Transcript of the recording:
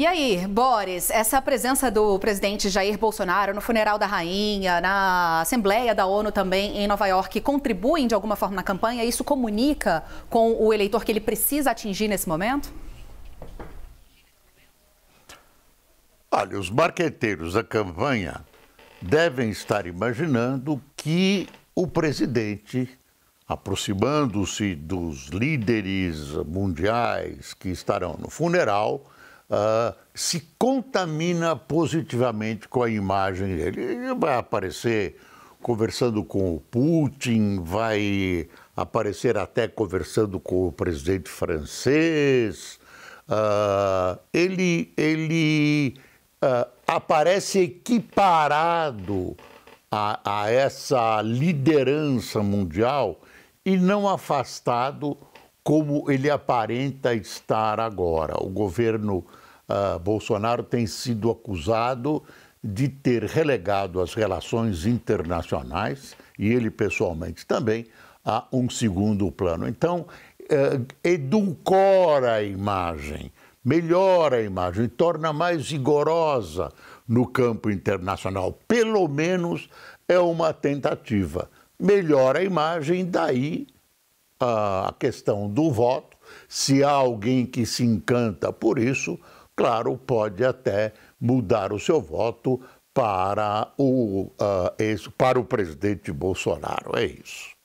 E aí, Boris, essa presença do presidente Jair Bolsonaro no funeral da rainha, na Assembleia da ONU também em Nova York, contribuem de alguma forma na campanha? Isso comunica com o eleitor que ele precisa atingir nesse momento? Olha, os marqueteiros da campanha devem estar imaginando que o presidente, aproximando-se dos líderes mundiais que estarão no funeral, uh, se contamina positivamente com a imagem dele. Ele vai aparecer conversando com o Putin, vai aparecer até conversando com o presidente francês. Uh, ele ele uh, aparece equiparado a, a essa liderança mundial e não afastado como ele aparenta estar agora. O governo uh, Bolsonaro tem sido acusado de ter relegado as relações internacionais e ele pessoalmente também a um segundo plano. Então, uh, eh, edulcora a imagem, melhora a imagem, torna mais rigorosa no campo internacional. Pelo menos é uma tentativa. Melhora a imagem, daí ah, a questão do voto. Se há alguém que se encanta por isso, claro, pode até mudar o seu voto para o, uh, para o presidente Bolsonaro. É isso.